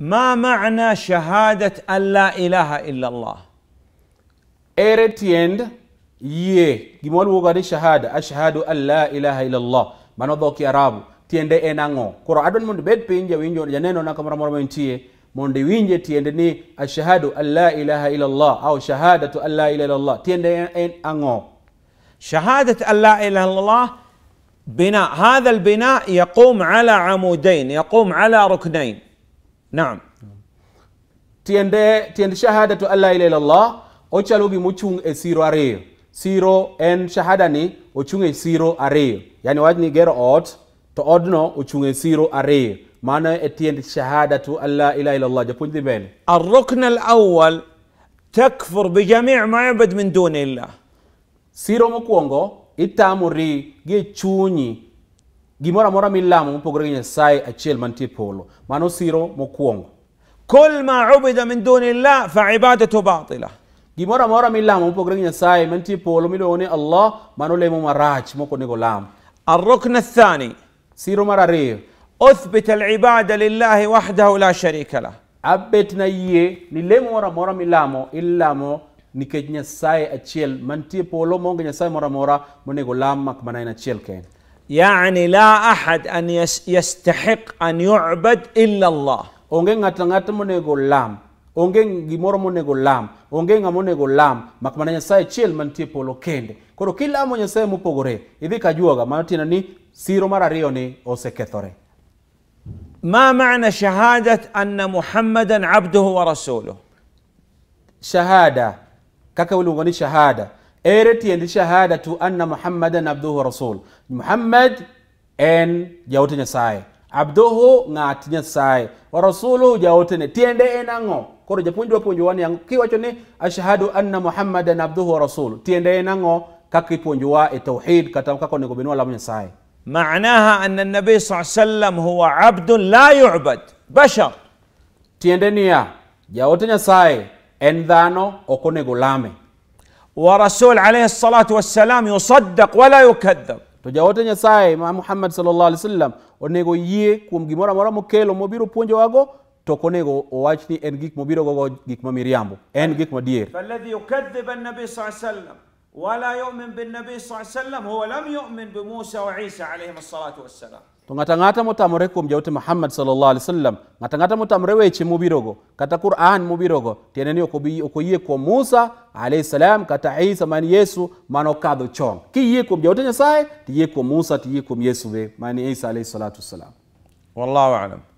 ما معنى شهادة أن لا إله إلا الله؟ إرتيند يي جمال وغادي شهادة أشهد أن لا إله إلا الله ما نضوك يا رب تيند إنانو كورا أدن من بيت بين جا وينجو جنين ونا كمرا مرا من تيه من دي وينجي تيند ني أشهد أن لا إله إلا الله أو شهادة أن لا إله إلا الله تيند إنانو شهادة أن لا إله إلا الله بناء هذا البناء يقوم على عمودين يقوم على ركنين naam tiende tiend shahadatu alla ila illallah ochalo gi mochung e siro ariyo siro en shahada ni ochung e siro ariyo yani wach ni gero ot to odno ochung e siro ariyo mano e tiend shahadatu alla ila illallah japuonj dhi mbele arrukn alawal takfur bijamii ma yubad min duni illah siro mokwongo itamori gi chunyi gimora mora milamu mpogore gi nyasaye achiel mantipolo. mano siro mokwongo kul ma ubida min la fa ibadatu batila Gimora mora milamu mpogore gi nyasaye mantipolo polo miluongo allah mano lemu marach moko niko lamu. الركن الثاني سيرو مراريو أثبت العبادة لله وحده لا شريك له أبتنا يي نلمو مورا مرة ملامو إلامو nikech nyasaye achiel mantie polo maonge nyasaye moro مورا monego lam makmana en تشيل كين يعني لا أحد أن يستحق أن يعبد إلا الله onge ngata ngata monego lam onge gimoro monego lam onge ng'a monego lam mak mana nyasaye achiel mantie polo kende koro kilamo nyasaye mopogore idhi ka juoga mano tiende ni siro mar ariyo ni osekethore ما معنى شهادة أن محمدا عبده ورسوله شهادة كاكا ولونغوني شهادة eretiyendi shahadatu anna muhammadan abduhu rasul muhammad en jawte nyasaye abduhu ng'at nyasaye wa rasuluhu jaotene tiende en ang'o koro japuonj wapuonjowa ni kiwacho ni ashhadu anna muhammadan abduhu wa rasul tiende en ang'o kaka ipuonjowa e tauhid kata kaka onego bedni walamo nyasaye manaha أن النبي صلى sallam huwa وسلم la yubad لا tiende niya jaote nyasaye en dhano ok onego lame ورسول عليه الصلاة والسلام يصدق ولا يكذب تجاوتن ساي مع محمد صلى الله عليه وسلم ونيغو يي كوم جيمورا مورا موكيلو موبيرو بونجو واغو توكونيغو واتشني ان جيك موبيرو غوغو جيك ميريامبو ان مدير فالذي يكذب النبي صلى الله عليه وسلم ولا يؤمن بالنبي صلى الله عليه وسلم هو لم يؤمن بموسى وعيسى عليهم الصلاة والسلام to ng'ata ng'ata motamore kuom jaote muhammad sallallahu alaihi wasallam ng'ata ng'ata motamore weche mobirogo kata quran mobirogo tiende ni oyie kuom musa alaihi salam kata isa man yesu manokadho chon kiyie kuom jaote nyasaye tiyie kuom musa tiyie kuom yesu be mani isa alaihi salatu wassalam wallahu alam